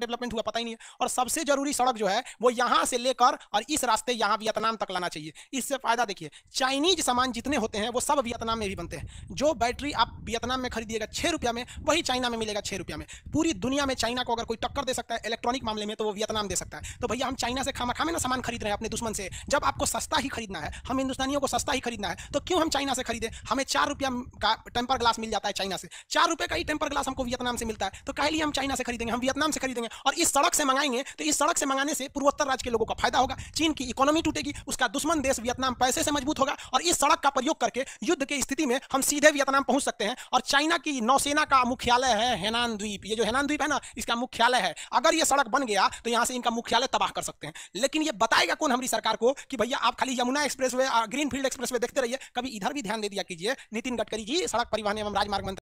development हुआ पता ही नहीं है और सबसे जरूरी सड़क जो है वो यहाँ से लेकर और इस रास्ते यहाँ वियतनाम तक लाना चाहिए इससे फायदा देखिए चाइनीज सामान जितने होते हैं वो सब वियतनाम में भी बनते हैं जो बैटरी आप वियतनाम में खरीदिएगा छः रुपया में वही चाइना में मिलेगा छः रुपया में पूरी दुनिया में चाइना को अगर कोई टक्कर दे सकता है इलेक्ट्रॉनिक मामले में तो वो वियतनाम दे सकता है तो भैया हम चाइना से खामा खामे ना सामान खरीद रहे हैं अपने दुश्मन से जब आपको सस्ता ही खरीदना है हम हिंदुस्तानियों को सस्ता ही खरीदना है तो क्यों हम चाइना से खरीदें हमें चार रुपया का टेम्पर ग्लास मिल जाता है चाइना से चार रुपये का ही टेम्पर ग्लास हमको वियतनाम से मिलता है तो कह लिए हम चाइना से खरीदेंगे हम वियतनाम से खरीदेंगे मंगाएंगे और इस सड़क से मंगाएंगे तो इस सड़क से मंगाने से पूर्वोत्तर राज्य के लोगों का फायदा होगा चीन की इकोनॉमी टूटेगी उसका दुश्मन देश वियतनाम पैसे से मजबूत होगा और इस सड़क का प्रयोग करके युद्ध की स्थिति में हम सीधे वियतनाम पहुंच सकते हैं और चाइना की नौसेना का मुख्यालय है हेनान द्वीप ये जो हेनान द्वीप है ना इसका मुख्यालय है अगर ये सड़क बन गया तो यहाँ से इनका मुख्यालय तबाह कर सकते हैं लेकिन ये बताएगा कौन हमारी सरकार को कि भैया आप खाली Yamuna expressway green field expressway देखते रहिए कभी इधर भी ध्यान दे दिया कीजिए नितिन गडकरी जी सड़क परिवहन एवं राजमार्ग मंत्री